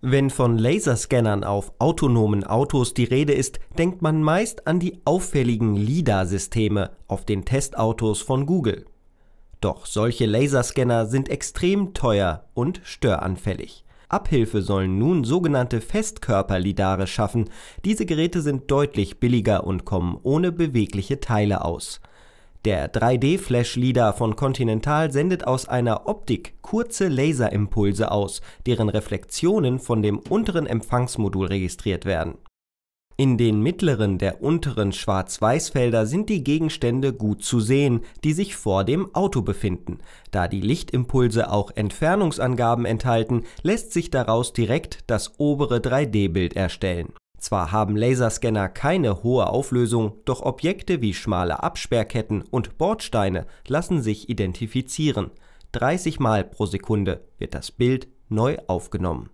Wenn von Laserscannern auf autonomen Autos die Rede ist, denkt man meist an die auffälligen LIDAR-Systeme auf den Testautos von Google. Doch solche Laserscanner sind extrem teuer und störanfällig. Abhilfe sollen nun sogenannte Festkörper-Lidare schaffen. Diese Geräte sind deutlich billiger und kommen ohne bewegliche Teile aus. Der 3D-Flash-Leader von Continental sendet aus einer Optik kurze Laserimpulse aus, deren Reflexionen von dem unteren Empfangsmodul registriert werden. In den mittleren der unteren Schwarz-Weiß-Felder sind die Gegenstände gut zu sehen, die sich vor dem Auto befinden. Da die Lichtimpulse auch Entfernungsangaben enthalten, lässt sich daraus direkt das obere 3D-Bild erstellen zwar haben Laserscanner keine hohe Auflösung, doch Objekte wie schmale Absperrketten und Bordsteine lassen sich identifizieren. 30 Mal pro Sekunde wird das Bild neu aufgenommen